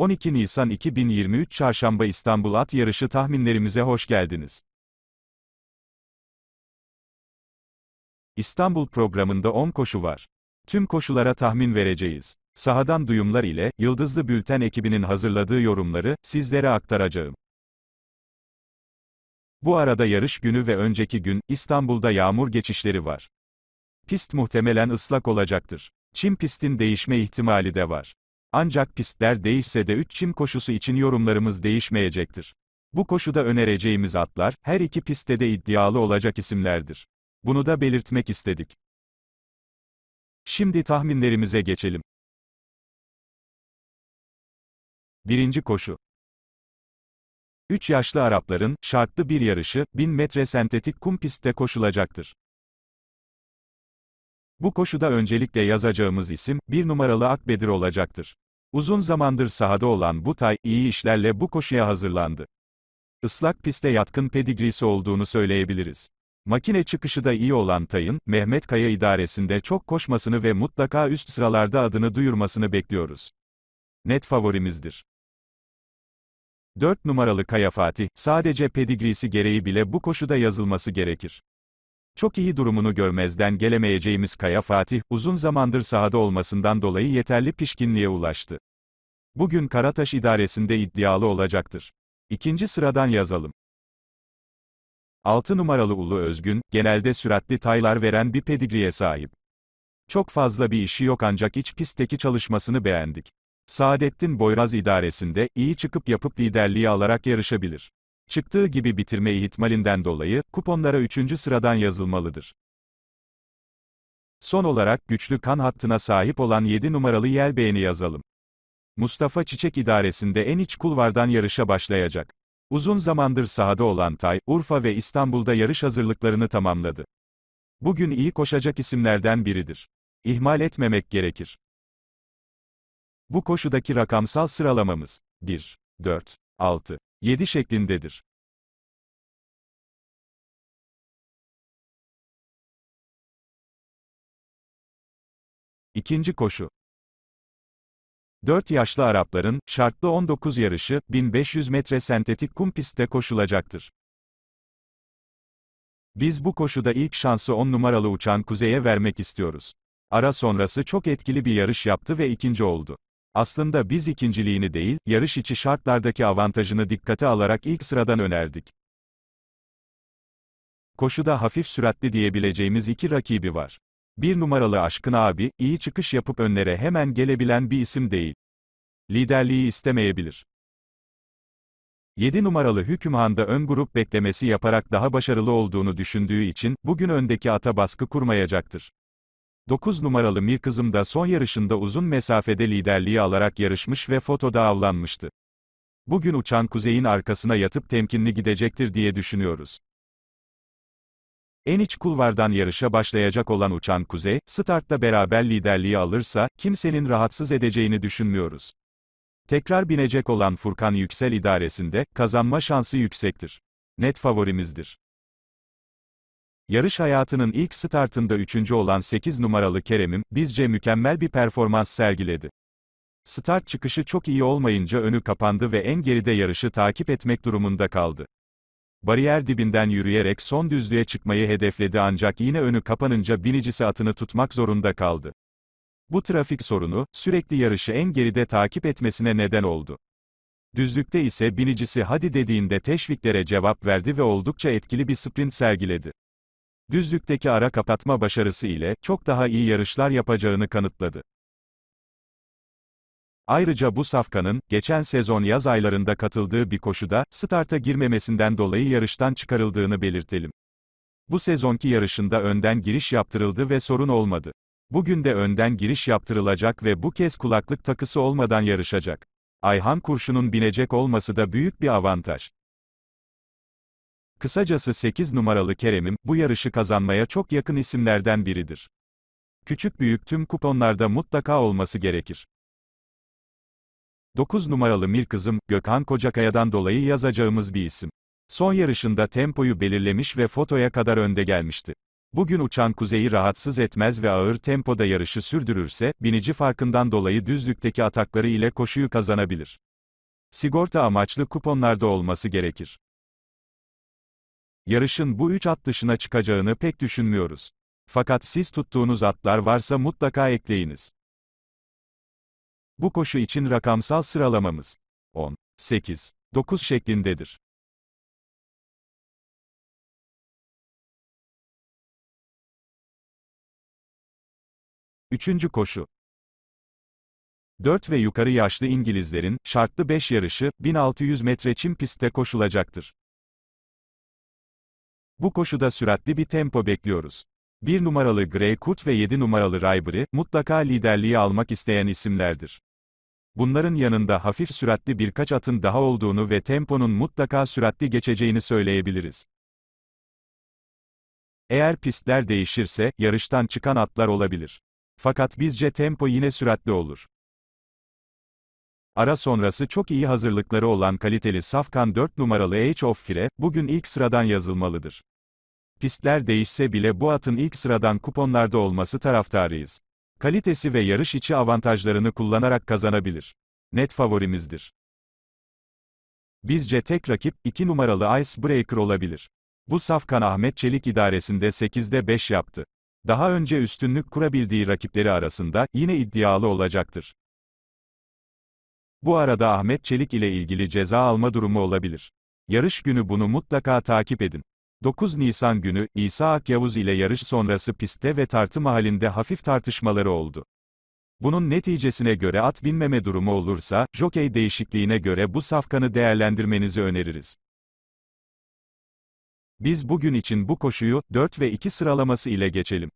12 Nisan 2023 Çarşamba İstanbul At Yarışı tahminlerimize hoş geldiniz. İstanbul programında 10 koşu var. Tüm koşulara tahmin vereceğiz. Sahadan duyumlar ile Yıldızlı Bülten ekibinin hazırladığı yorumları sizlere aktaracağım. Bu arada yarış günü ve önceki gün İstanbul'da yağmur geçişleri var. Pist muhtemelen ıslak olacaktır. Çim pistin değişme ihtimali de var. Ancak pistler değişse de 3 çim koşusu için yorumlarımız değişmeyecektir. Bu koşuda önereceğimiz atlar, her iki pistte de iddialı olacak isimlerdir. Bunu da belirtmek istedik. Şimdi tahminlerimize geçelim. Birinci koşu. 3 yaşlı Arapların, şartlı bir yarışı, 1000 metre sentetik kum pistte koşulacaktır. Bu koşuda öncelikle yazacağımız isim, bir numaralı Akbedir olacaktır. Uzun zamandır sahada olan bu tay, iyi işlerle bu koşuya hazırlandı. Islak piste yatkın pedigrisi olduğunu söyleyebiliriz. Makine çıkışı da iyi olan Tay'ın, Mehmet Kaya idaresinde çok koşmasını ve mutlaka üst sıralarda adını duyurmasını bekliyoruz. Net favorimizdir. 4 numaralı Kaya Fatih, sadece pedigrisi gereği bile bu koşuda yazılması gerekir. Çok iyi durumunu görmezden gelemeyeceğimiz Kaya Fatih, uzun zamandır sahada olmasından dolayı yeterli pişkinliğe ulaştı. Bugün Karataş idaresinde iddialı olacaktır. İkinci sıradan yazalım. 6 numaralı Ulu Özgün, genelde süratli taylar veren bir pedigriye sahip. Çok fazla bir işi yok ancak iç pistteki çalışmasını beğendik. Saadettin Boyraz idaresinde, iyi çıkıp yapıp liderliği alarak yarışabilir çıktığı gibi bitirme ihtimalinden dolayı, kuponlara üçüncü sıradan yazılmalıdır. Son olarak, güçlü kan hattına sahip olan 7 numaralı Yel yelbeğeni yazalım. Mustafa Çiçek idaresinde en iç kulvardan yarışa başlayacak. Uzun zamandır sahada olan Tay, Urfa ve İstanbul'da yarış hazırlıklarını tamamladı. Bugün iyi koşacak isimlerden biridir. İhmal etmemek gerekir. Bu koşudaki rakamsal sıralamamız 1, 4, 6, 7 şeklindedir. İkinci koşu. 4 yaşlı Arapların, şartlı 19 yarışı, 1500 metre sentetik kum pistte koşulacaktır. Biz bu koşuda ilk şansı 10 numaralı uçan Kuzey'e vermek istiyoruz. Ara sonrası çok etkili bir yarış yaptı ve ikinci oldu. Aslında biz ikinciliğini değil, yarış içi şartlardaki avantajını dikkate alarak ilk sıradan önerdik. Koşuda hafif süratli diyebileceğimiz iki rakibi var. Bir numaralı aşkın abi, iyi çıkış yapıp önlere hemen gelebilen bir isim değil. Liderliği istemeyebilir. 7 numaralı hükümhanda ön grup beklemesi yaparak daha başarılı olduğunu düşündüğü için, bugün öndeki ata baskı kurmayacaktır. 9 numaralı kızım da son yarışında uzun mesafede liderliği alarak yarışmış ve fotoda avlanmıştı. Bugün uçan kuzeyin arkasına yatıp temkinli gidecektir diye düşünüyoruz. En iç kulvardan yarışa başlayacak olan uçan Kuzey, startta beraber liderliği alırsa, kimsenin rahatsız edeceğini düşünmüyoruz. Tekrar binecek olan Furkan Yüksel idaresinde, kazanma şansı yüksektir. Net favorimizdir. Yarış hayatının ilk startında üçüncü olan 8 numaralı Kerem'im, bizce mükemmel bir performans sergiledi. Start çıkışı çok iyi olmayınca önü kapandı ve en geride yarışı takip etmek durumunda kaldı. Bariyer dibinden yürüyerek son düzlüğe çıkmayı hedefledi ancak yine önü kapanınca binicisi atını tutmak zorunda kaldı. Bu trafik sorunu, sürekli yarışı en geride takip etmesine neden oldu. Düzlükte ise binicisi hadi dediğinde teşviklere cevap verdi ve oldukça etkili bir sprint sergiledi. Düzlükteki ara kapatma başarısı ile çok daha iyi yarışlar yapacağını kanıtladı. Ayrıca bu safkanın, geçen sezon yaz aylarında katıldığı bir koşuda, starta girmemesinden dolayı yarıştan çıkarıldığını belirtelim. Bu sezonki yarışında önden giriş yaptırıldı ve sorun olmadı. Bugün de önden giriş yaptırılacak ve bu kez kulaklık takısı olmadan yarışacak. Ayhan Kurşun'un binecek olması da büyük bir avantaj. Kısacası 8 numaralı Kerem'im, bu yarışı kazanmaya çok yakın isimlerden biridir. Küçük büyük tüm kuponlarda mutlaka olması gerekir. 9 numaralı Mir kızım, Gökhan Kocakaya'dan dolayı yazacağımız bir isim. Son yarışında tempoyu belirlemiş ve fotoya kadar önde gelmişti. Bugün uçan kuzeyi rahatsız etmez ve ağır tempoda yarışı sürdürürse, binici farkından dolayı düzlükteki atakları ile koşuyu kazanabilir. Sigorta amaçlı kuponlarda olması gerekir. Yarışın bu 3 at dışına çıkacağını pek düşünmüyoruz. Fakat siz tuttuğunuz atlar varsa mutlaka ekleyiniz. Bu koşu için rakamsal sıralamamız 10, 8, 9 şeklindedir. Üçüncü koşu. 4 ve yukarı yaşlı İngilizlerin, şartlı 5 yarışı, 1600 metre çim pistte koşulacaktır. Bu koşuda süratli bir tempo bekliyoruz. 1 numaralı Grey Kurt ve 7 numaralı Rybury, mutlaka liderliği almak isteyen isimlerdir. Bunların yanında hafif süratli birkaç atın daha olduğunu ve temponun mutlaka süratli geçeceğini söyleyebiliriz. Eğer pistler değişirse, yarıştan çıkan atlar olabilir. Fakat bizce tempo yine süratli olur. Ara sonrası çok iyi hazırlıkları olan kaliteli Safkan 4 numaralı Age of Fire, bugün ilk sıradan yazılmalıdır. Pistler değişse bile bu atın ilk sıradan kuponlarda olması taraftarıyız. Kalitesi ve yarış içi avantajlarını kullanarak kazanabilir. Net favorimizdir. Bizce tek rakip, 2 numaralı Icebreaker olabilir. Bu safkan Ahmet Çelik idaresinde 8'de 5 yaptı. Daha önce üstünlük kurabildiği rakipleri arasında, yine iddialı olacaktır. Bu arada Ahmet Çelik ile ilgili ceza alma durumu olabilir. Yarış günü bunu mutlaka takip edin. 9 Nisan günü, İsa Ak Yavuz ile yarış sonrası pistte ve tartı halinde hafif tartışmaları oldu. Bunun neticesine göre at binmeme durumu olursa, jokey değişikliğine göre bu safkanı değerlendirmenizi öneririz. Biz bugün için bu koşuyu, 4 ve 2 sıralaması ile geçelim.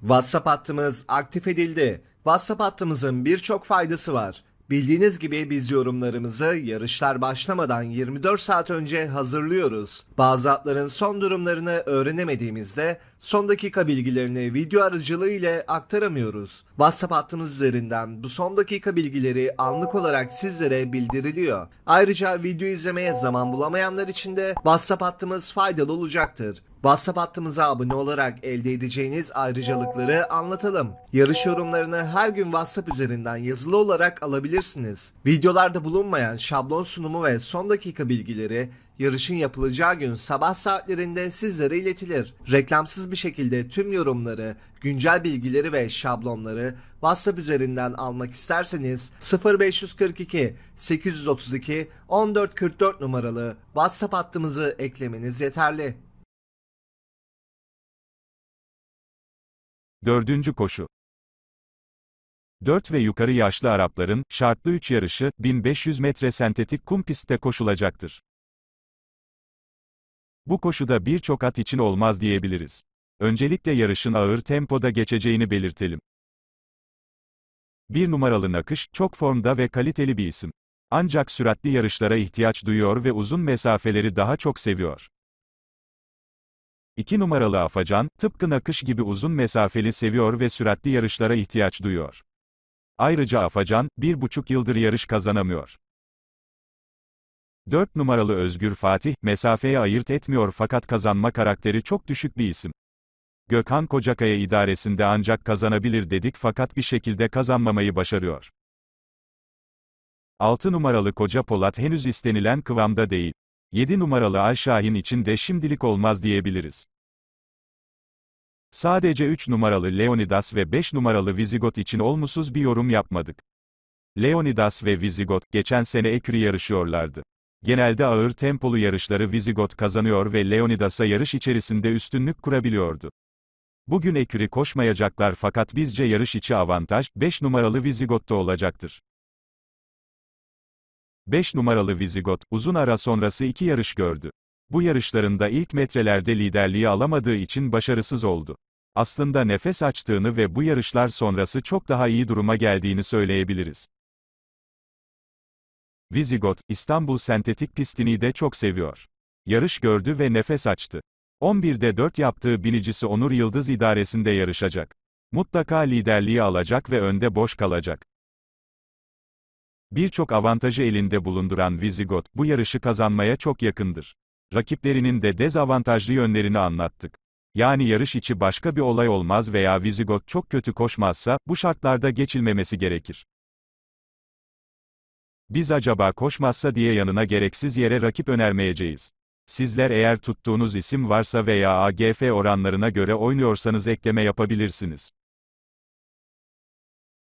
WhatsApp hattımız aktif edildi. WhatsApp hattımızın birçok faydası var. Bildiğiniz gibi biz yorumlarımızı yarışlar başlamadan 24 saat önce hazırlıyoruz. Bazı atların son durumlarını öğrenemediğimizde son dakika bilgilerini video aracılığı ile aktaramıyoruz. WhatsApp hattımız üzerinden bu son dakika bilgileri anlık olarak sizlere bildiriliyor. Ayrıca video izlemeye zaman bulamayanlar için de WhatsApp hattımız faydalı olacaktır. WhatsApp hattımıza abone olarak elde edeceğiniz ayrıcalıkları anlatalım. Yarış yorumlarını her gün WhatsApp üzerinden yazılı olarak alabilirsiniz. Videolarda bulunmayan şablon sunumu ve son dakika bilgileri yarışın yapılacağı gün sabah saatlerinde sizlere iletilir. Reklamsız bir şekilde tüm yorumları, güncel bilgileri ve şablonları WhatsApp üzerinden almak isterseniz 0542 832 1444 numaralı WhatsApp hattımızı eklemeniz yeterli. Dördüncü koşu 4 ve yukarı yaşlı Arapların, şartlı 3 yarışı, 1500 metre sentetik kum pistte koşulacaktır. Bu koşuda birçok at için olmaz diyebiliriz. Öncelikle yarışın ağır tempoda geçeceğini belirtelim. Bir numaralı nakış, çok formda ve kaliteli bir isim. Ancak süratli yarışlara ihtiyaç duyuyor ve uzun mesafeleri daha çok seviyor. İki numaralı Afacan, tıpkı nakış gibi uzun mesafeli seviyor ve süratli yarışlara ihtiyaç duyuyor. Ayrıca Afacan, bir buçuk yıldır yarış kazanamıyor. 4 numaralı Özgür Fatih, mesafeye ayırt etmiyor fakat kazanma karakteri çok düşük bir isim. Gökhan Kocakaya idaresinde ancak kazanabilir dedik fakat bir şekilde kazanmamayı başarıyor. 6 numaralı Koca Polat henüz istenilen kıvamda değil. 7 numaralı Ayşahin için de şimdilik olmaz diyebiliriz. Sadece 3 numaralı Leonidas ve 5 numaralı Vizigot için olumsuz bir yorum yapmadık. Leonidas ve Vizigot, geçen sene ekürü yarışıyorlardı. Genelde ağır tempolu yarışları Vizigot kazanıyor ve Leonidas'a yarış içerisinde üstünlük kurabiliyordu. Bugün ekürü koşmayacaklar fakat bizce yarış içi avantaj, 5 numaralı Vizigot'ta olacaktır. 5 numaralı Vizigot, uzun ara sonrası iki yarış gördü. Bu yarışlarında ilk metrelerde liderliği alamadığı için başarısız oldu. Aslında nefes açtığını ve bu yarışlar sonrası çok daha iyi duruma geldiğini söyleyebiliriz. Vizigot, İstanbul sentetik pistini de çok seviyor. Yarış gördü ve nefes açtı. 11'de 4 yaptığı binicisi Onur Yıldız idaresinde yarışacak. Mutlaka liderliği alacak ve önde boş kalacak. Birçok avantajı elinde bulunduran Vizigot, bu yarışı kazanmaya çok yakındır. Rakiplerinin de dezavantajlı yönlerini anlattık. Yani yarış içi başka bir olay olmaz veya Vizigot çok kötü koşmazsa, bu şartlarda geçilmemesi gerekir. Biz acaba koşmazsa diye yanına gereksiz yere rakip önermeyeceğiz. Sizler eğer tuttuğunuz isim varsa veya AGF oranlarına göre oynuyorsanız ekleme yapabilirsiniz.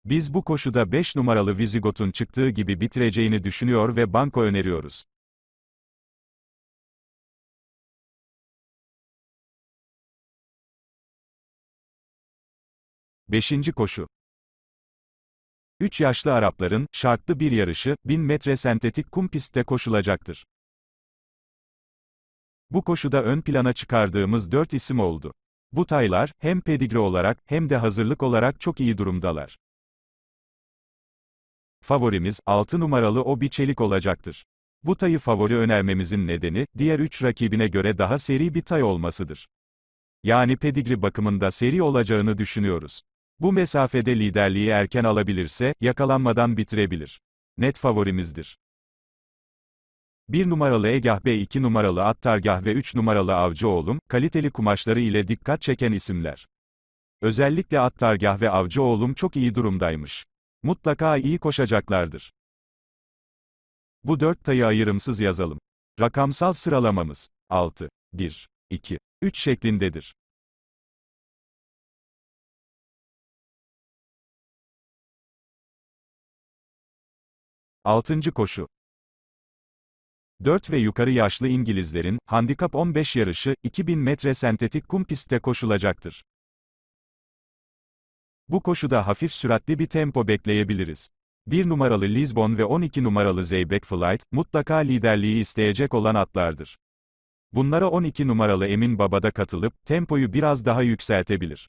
Biz bu koşuda 5 numaralı Vizigot'un çıktığı gibi bitireceğini düşünüyor ve banko öneriyoruz. Beşinci koşu. Üç yaşlı Arapların, şartlı bir yarışı, 1000 metre sentetik kum pistte koşulacaktır. Bu koşuda ön plana çıkardığımız dört isim oldu. Bu taylar, hem pedigre olarak, hem de hazırlık olarak çok iyi durumdalar. Favorimiz, 6 numaralı Obi Çelik olacaktır. Bu tayı favori önermemizin nedeni, diğer 3 rakibine göre daha seri bir tay olmasıdır. Yani pedigri bakımında seri olacağını düşünüyoruz. Bu mesafede liderliği erken alabilirse, yakalanmadan bitirebilir. Net favorimizdir. 1 numaralı Egah B, 2 numaralı Attargah ve 3 numaralı avcı oğlum kaliteli kumaşları ile dikkat çeken isimler. Özellikle Attargah ve avcı oğlum çok iyi durumdaymış. Mutlaka iyi koşacaklardır. Bu dört tayı ayırımsız yazalım. Rakamsal sıralamamız 6, 1, 2, 3 şeklindedir. Altıncı koşu 4 ve yukarı yaşlı İngilizlerin, handikap 15 yarışı, 2000 metre sentetik kum pistte koşulacaktır. Bu koşuda hafif süratli bir tempo bekleyebiliriz. 1 numaralı Lisbon ve 12 numaralı Zeybek Flight, mutlaka liderliği isteyecek olan atlardır. Bunlara 12 numaralı Emin Baba'da katılıp, tempoyu biraz daha yükseltebilir.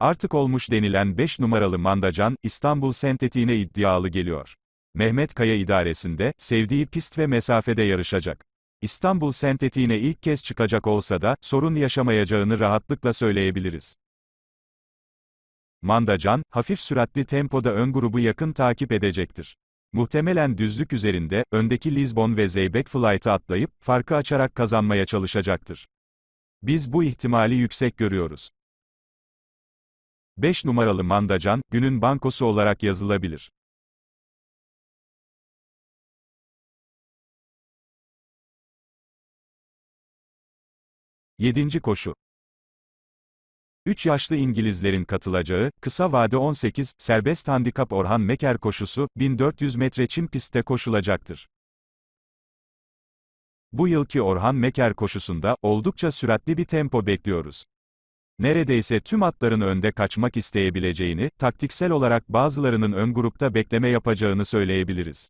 Artık olmuş denilen 5 numaralı Mandacan, İstanbul sentetiğine iddialı geliyor. Mehmet Kaya idaresinde, sevdiği pist ve mesafede yarışacak. İstanbul sentetiğine ilk kez çıkacak olsa da, sorun yaşamayacağını rahatlıkla söyleyebiliriz. Mandacan, hafif süratli tempoda ön grubu yakın takip edecektir. Muhtemelen düzlük üzerinde, öndeki Lisbon ve Zeybek Flight'ı atlayıp, farkı açarak kazanmaya çalışacaktır. Biz bu ihtimali yüksek görüyoruz. 5 numaralı Mandacan, günün bankosu olarak yazılabilir. Yedinci koşu. 3 yaşlı İngilizlerin katılacağı, kısa vade 18, serbest handikap Orhan Meker koşusu, 1400 metre çim pistte koşulacaktır. Bu yılki Orhan Meker koşusunda, oldukça süratli bir tempo bekliyoruz. Neredeyse tüm atların önde kaçmak isteyebileceğini, taktiksel olarak bazılarının ön grupta bekleme yapacağını söyleyebiliriz.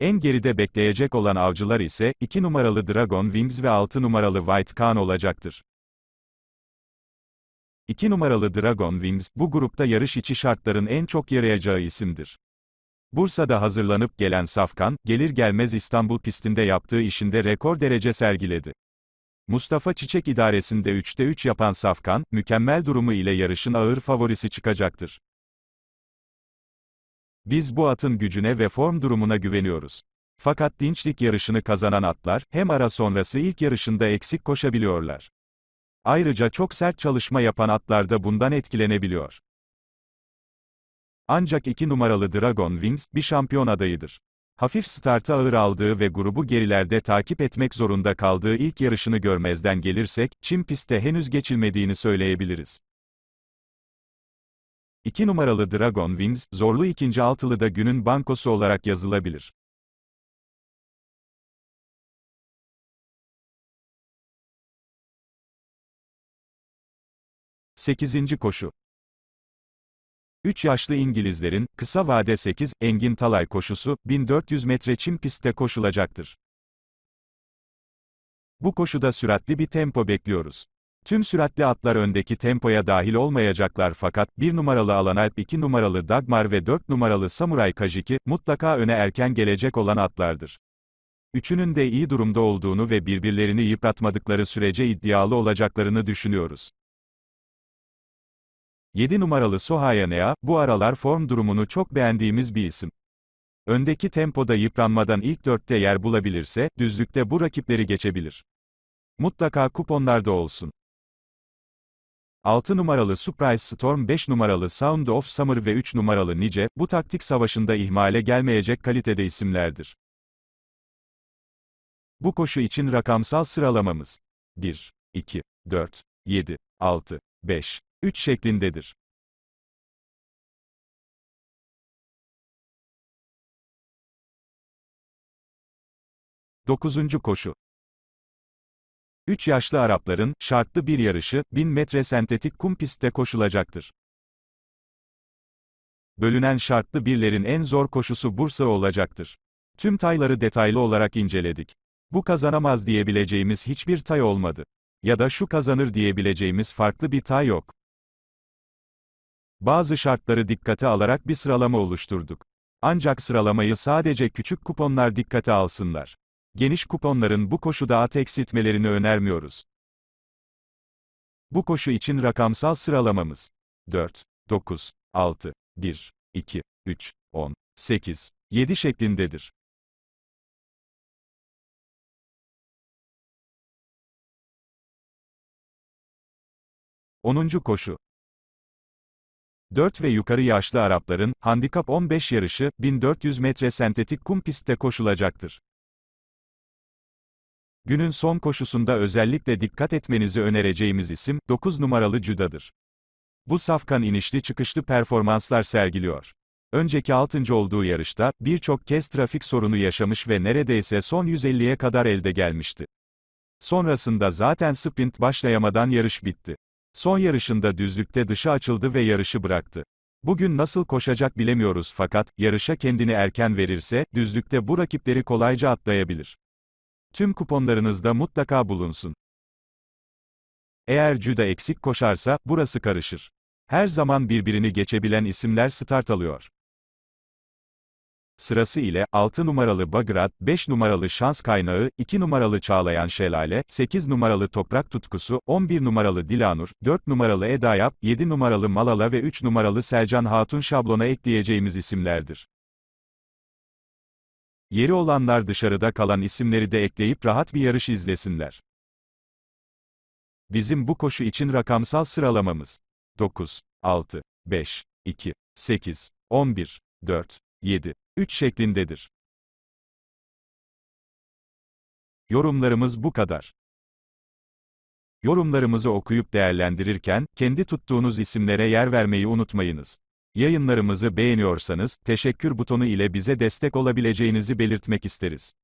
En geride bekleyecek olan avcılar ise, 2 numaralı Dragon Wings ve 6 numaralı White Khan olacaktır. 2 numaralı Dragon Wings, bu grupta yarış içi şartların en çok yarayacağı isimdir. Bursa'da hazırlanıp gelen Safkan, gelir gelmez İstanbul pistinde yaptığı işinde rekor derece sergiledi. Mustafa Çiçek idaresinde 3'te 3 yapan Safkan, mükemmel durumu ile yarışın ağır favorisi çıkacaktır. Biz bu atın gücüne ve form durumuna güveniyoruz. Fakat dinçlik yarışını kazanan atlar, hem ara sonrası ilk yarışında eksik koşabiliyorlar. Ayrıca çok sert çalışma yapan atlar da bundan etkilenebiliyor. Ancak 2 numaralı Dragon Wings, bir şampiyon adayıdır. Hafif starta ağır aldığı ve grubu gerilerde takip etmek zorunda kaldığı ilk yarışını görmezden gelirsek, Çin pistte henüz geçilmediğini söyleyebiliriz. 2 numaralı Dragon Wings, zorlu ikinci altılıda günün bankosu olarak yazılabilir. 8. koşu 3 yaşlı İngilizlerin, kısa vade 8, Engin Talay koşusu, 1400 metre çim pistte koşulacaktır. Bu koşuda süratli bir tempo bekliyoruz. Tüm süratli atlar öndeki tempoya dahil olmayacaklar fakat 1 numaralı Alanalp, 2 numaralı Dagmar ve 4 numaralı Samuray Kajiki, mutlaka öne erken gelecek olan atlardır. Üçünün de iyi durumda olduğunu ve birbirlerini yıpratmadıkları sürece iddialı olacaklarını düşünüyoruz. 7 numaralı Sohaya Nea, bu aralar form durumunu çok beğendiğimiz bir isim. Öndeki tempoda yıpranmadan ilk dörtte yer bulabilirse, düzlükte bu rakipleri geçebilir. Mutlaka kuponlarda olsun. 6 numaralı Surprise Storm 5 numaralı Sound of Summer ve 3 numaralı Nice, bu taktik savaşında ihmale gelmeyecek kalitede isimlerdir. Bu koşu için rakamsal sıralamamız 1, 2, 4, 7, 6, 5, 3 şeklindedir. Dokuzuncu koşu. Üç yaşlı Arapların, şartlı bir yarışı, 1000 metre sentetik kum pistte koşulacaktır. Bölünen şartlı birlerin en zor koşusu Bursa olacaktır. Tüm tayları detaylı olarak inceledik. Bu kazanamaz diyebileceğimiz hiçbir tay olmadı. Ya da şu kazanır diyebileceğimiz farklı bir tay yok bazı şartları dikkate alarak bir sıralama oluşturduk. Ancak sıralamayı sadece küçük kuponlar dikkate alsınlar. Geniş kuponların bu koşuda at eksiltmelerini önermiyoruz. Bu koşu için rakamsal sıralamamız 4, 9, 6, 1, 2, 3, 10, 8, 7 şeklindedir. Onuncu koşu. 4 ve yukarı yaşlı Arapların, handikap 15 yarışı, 1400 metre sentetik kum pistte koşulacaktır. Günün son koşusunda özellikle dikkat etmenizi önereceğimiz isim, 9 numaralı Cüda'dır. Bu safkan inişli çıkışlı performanslar sergiliyor. Önceki 6. olduğu yarışta, birçok kez trafik sorunu yaşamış ve neredeyse son 150'ye kadar elde gelmişti. Sonrasında zaten sprint başlayamadan yarış bitti. Son yarışında düzlükte dışa açıldı ve yarışı bıraktı. Bugün nasıl koşacak bilemiyoruz fakat, yarışa kendini erken verirse, düzlükte bu rakipleri kolayca atlayabilir. Tüm kuponlarınızda mutlaka bulunsun. Eğer Cuda eksik koşarsa, burası karışır. Her zaman birbirini geçebilen isimler start alıyor sırası ile 6 numaralı Bagrat, 5 numaralı Şans Kaynağı, 2 numaralı Çağlayan Şelale, 8 numaralı Toprak Tutkusu, 11 numaralı Dilanur, 4 numaralı Eda Yap, 7 numaralı Malala ve 3 numaralı Selcan Hatun şablona ekleyeceğimiz isimlerdir. Yeri olanlar dışarıda kalan isimleri de ekleyip rahat bir yarış izlesinler. Bizim bu koşu için rakamsal sıralamamız 9, 6, 5, 2, 8, 11, 4, 7, 3 şeklindedir. Yorumlarımız bu kadar. Yorumlarımızı okuyup değerlendirirken, kendi tuttuğunuz isimlere yer vermeyi unutmayınız. Yayınlarımızı beğeniyorsanız, teşekkür butonu ile bize destek olabileceğinizi belirtmek isteriz.